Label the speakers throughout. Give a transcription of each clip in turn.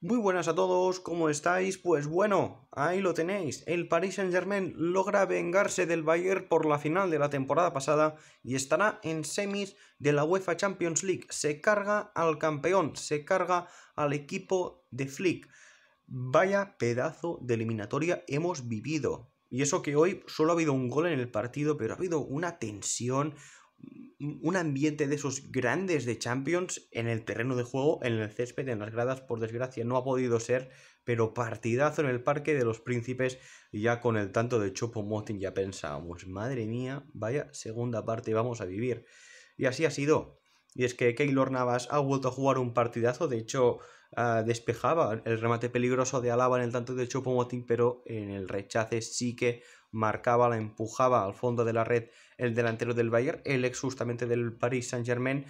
Speaker 1: Muy buenas a todos, ¿cómo estáis? Pues bueno, ahí lo tenéis. El Paris Saint-Germain logra vengarse del Bayern por la final de la temporada pasada y estará en semis de la UEFA Champions League. Se carga al campeón, se carga al equipo de Flick. Vaya pedazo de eliminatoria hemos vivido. Y eso que hoy solo ha habido un gol en el partido, pero ha habido una tensión, un ambiente de esos grandes de Champions en el terreno de juego, en el césped, en las gradas, por desgracia no ha podido ser, pero partidazo en el Parque de los Príncipes, ya con el tanto de Chopo Motin ya pensábamos, madre mía, vaya segunda parte vamos a vivir. Y así ha sido. Y es que Keylor Navas ha vuelto a jugar un partidazo, de hecho ah, despejaba el remate peligroso de Alaba en el tanto de Chopo Motin, pero en el rechace sí que marcaba, la empujaba al fondo de la red el delantero del Bayern, el ex justamente del Paris Saint-Germain,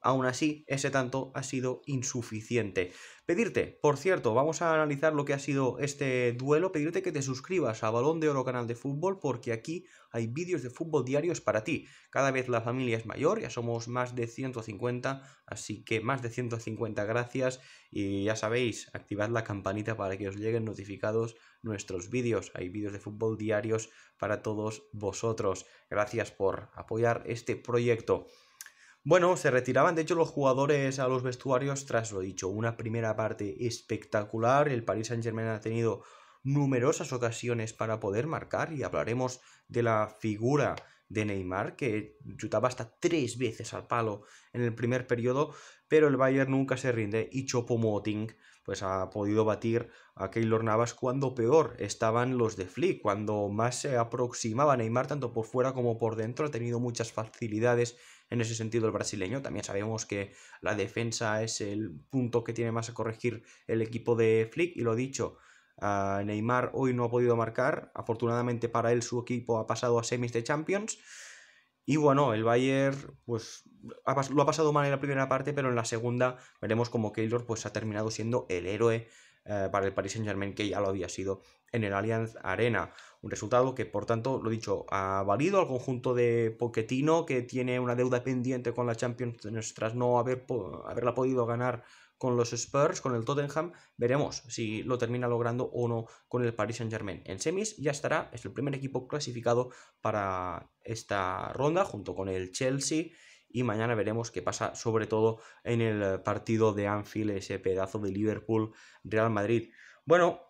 Speaker 1: Aún así, ese tanto ha sido insuficiente. Pedirte, por cierto, vamos a analizar lo que ha sido este duelo, pedirte que te suscribas a Balón de Oro Canal de Fútbol porque aquí hay vídeos de fútbol diarios para ti. Cada vez la familia es mayor, ya somos más de 150, así que más de 150 gracias y ya sabéis, activad la campanita para que os lleguen notificados nuestros vídeos. Hay vídeos de fútbol diarios para todos vosotros. Gracias por apoyar este proyecto. Bueno, se retiraban de hecho los jugadores a los vestuarios tras lo dicho. Una primera parte espectacular. El Paris Saint-Germain ha tenido numerosas ocasiones para poder marcar y hablaremos de la figura de Neymar, que chutaba hasta tres veces al palo en el primer periodo, pero el Bayern nunca se rinde y moting pues ha podido batir a Keylor Navas cuando peor estaban los de Flick, cuando más se aproximaba Neymar tanto por fuera como por dentro, ha tenido muchas facilidades en ese sentido el brasileño. También sabemos que la defensa es el punto que tiene más a corregir el equipo de Flick y lo dicho, Ah, Neymar hoy no ha podido marcar, afortunadamente para él su equipo ha pasado a semis de Champions. Y bueno, el Bayern pues, lo ha pasado mal en la primera parte, pero en la segunda veremos como Keylor pues, ha terminado siendo el héroe eh, para el Paris Saint-Germain, que ya lo había sido en el Allianz Arena. Un resultado que, por tanto, lo dicho, ha valido al conjunto de Poquetino, que tiene una deuda pendiente con la Champions tras no haber haberla podido ganar con los Spurs, con el Tottenham, veremos si lo termina logrando o no con el Paris Saint Germain. En semis ya estará, es el primer equipo clasificado para esta ronda junto con el Chelsea y mañana veremos qué pasa, sobre todo en el partido de Anfield, ese pedazo de Liverpool-Real Madrid. Bueno,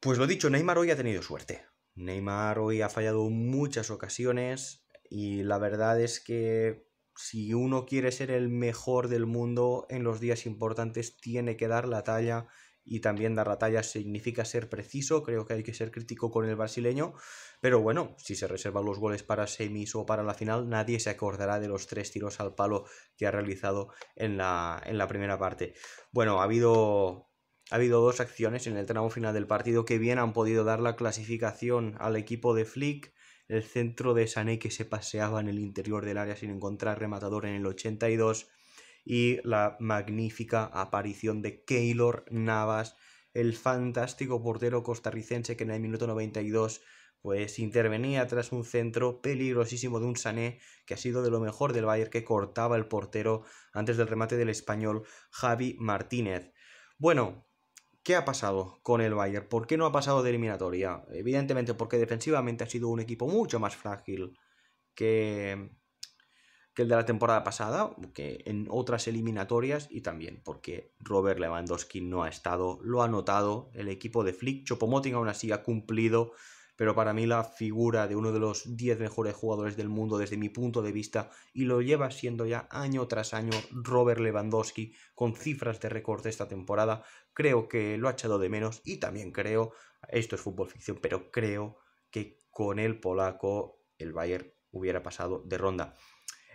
Speaker 1: pues lo dicho, Neymar hoy ha tenido suerte. Neymar hoy ha fallado muchas ocasiones y la verdad es que si uno quiere ser el mejor del mundo en los días importantes, tiene que dar la talla y también dar la talla significa ser preciso, creo que hay que ser crítico con el brasileño, pero bueno, si se reservan los goles para semis o para la final, nadie se acordará de los tres tiros al palo que ha realizado en la, primera parte. Bueno, ha habido ha habido dos acciones en el tramo final del partido que bien han podido dar la clasificación al equipo de Flick el centro de Sané que se paseaba en el interior del área sin encontrar rematador en el 82 y la magnífica aparición de Keylor Navas, el fantástico portero costarricense que en el minuto 92 pues intervenía tras un centro peligrosísimo de un Sané que ha sido de lo mejor del Bayern que cortaba el portero antes del remate del español Javi Martínez. Bueno, ¿Qué ha pasado con el Bayern? ¿Por qué no ha pasado de eliminatoria? Evidentemente porque defensivamente ha sido un equipo mucho más frágil que, que el de la temporada pasada, que en otras eliminatorias y también porque Robert Lewandowski no ha estado, lo ha notado el equipo de Flick, Chopomoting aún así ha cumplido pero para mí la figura de uno de los 10 mejores jugadores del mundo desde mi punto de vista, y lo lleva siendo ya año tras año Robert Lewandowski, con cifras de récord de esta temporada, creo que lo ha echado de menos y también creo, esto es fútbol ficción, pero creo que con el polaco el Bayern hubiera pasado de ronda.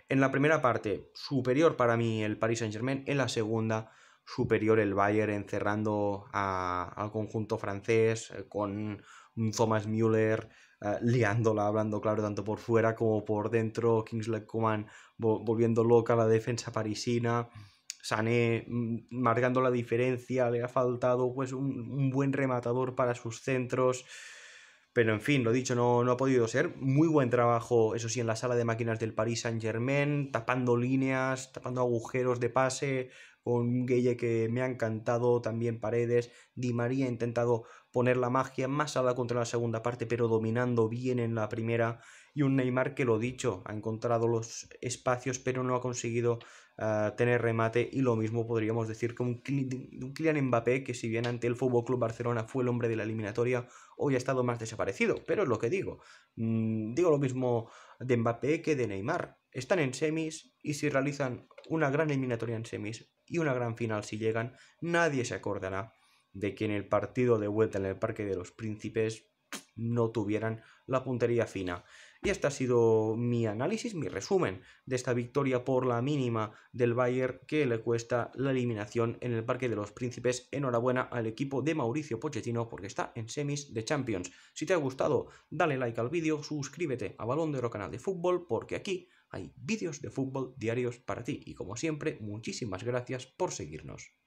Speaker 1: En la primera parte, superior para mí el Paris Saint-Germain, en la segunda, superior el Bayern encerrando al conjunto francés eh, con Thomas Müller eh, liándola, hablando claro, tanto por fuera como por dentro, Kingsley Coman volviendo loca la defensa parisina. Sané mm, marcando la diferencia, le ha faltado pues un, buen rematador para sus centros. Pero en fin, lo dicho, no, no ha podido ser. Muy buen trabajo, eso sí, en la sala de máquinas del Paris Saint-Germain, tapando líneas, tapando agujeros de pase, con Gueye que me ha encantado, también Paredes, Di María ha intentado poner la magia más ala contra la segunda parte, pero dominando bien en la primera, y un Neymar que lo dicho, ha encontrado los espacios pero no ha conseguido tener remate y lo mismo podríamos decir que un, un Kylian Mbappé que si bien ante el Fútbol Club Barcelona fue el hombre de la eliminatoria hoy ha estado más desaparecido pero es lo que digo mm, digo lo mismo de Mbappé que de Neymar están en semis y si realizan una gran eliminatoria en semis y una gran final si llegan nadie se acordará de que en el partido de vuelta en el Parque de los Príncipes no tuvieran la puntería fina. Y este ha sido mi análisis, mi resumen de esta victoria por la mínima del Bayern que le cuesta la eliminación en el Parque de los Príncipes. Enhorabuena al equipo de Mauricio Pochettino porque está en semis de Champions. Si te ha gustado, dale like al vídeo, suscríbete a Balón de Oro Canal de Fútbol porque aquí hay vídeos de fútbol diarios para ti. Y como siempre, muchísimas gracias por seguirnos.